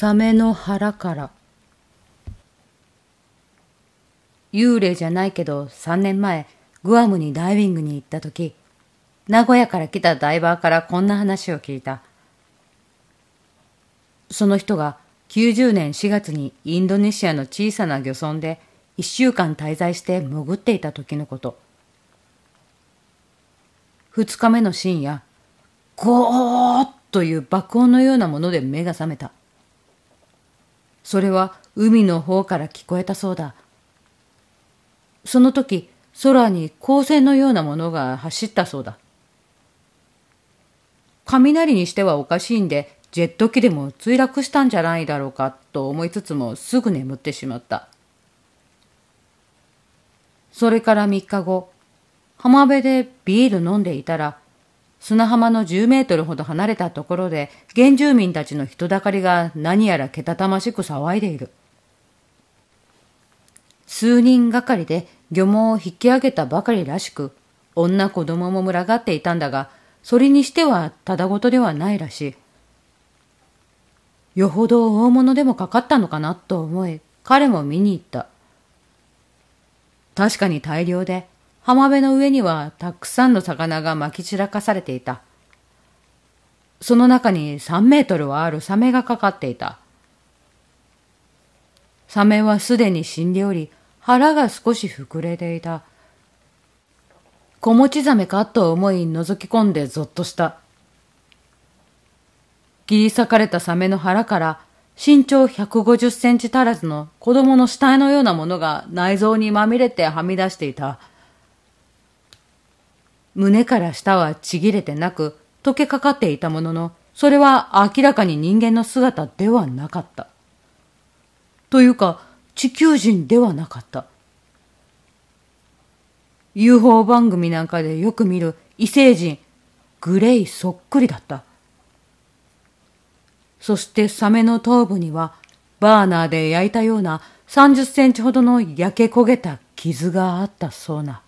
サメの腹から幽霊じゃないけど3年前グアムにダイビングに行った時名古屋から来たダイバーからこんな話を聞いたその人が90年4月にインドネシアの小さな漁村で1週間滞在して潜っていた時のこと2日目の深夜ゴーッという爆音のようなもので目が覚めたそれは海の方から聞こえたそうだ。その時、空に光線のようなものが走ったそうだ。雷にしてはおかしいんで、ジェット機でも墜落したんじゃないだろうかと思いつつもすぐ眠ってしまった。それから3日後、浜辺でビール飲んでいたら、砂浜の10メートルほど離れたところで原住民たちの人だかりが何やらけたたましく騒いでいる。数人がかりで漁網を引き上げたばかりらしく、女子供も群がっていたんだが、それにしてはただごとではないらしい。よほど大物でもかかったのかなと思い、彼も見に行った。確かに大量で、浜辺の上にはたくさんの魚がまき散らかされていた。その中に3メートルはあるサメがかかっていた。サメはすでに死んでおり、腹が少し膨れていた。子持ちザメかと思い覗き込んでぞっとした。切り裂かれたサメの腹から身長150センチ足らずの子供の死体のようなものが内臓にまみれてはみ出していた。胸から下はちぎれてなく、溶けかかっていたものの、それは明らかに人間の姿ではなかった。というか、地球人ではなかった。UFO 番組なんかでよく見る異星人、グレイそっくりだった。そしてサメの頭部には、バーナーで焼いたような30センチほどの焼け焦げた傷があったそうな。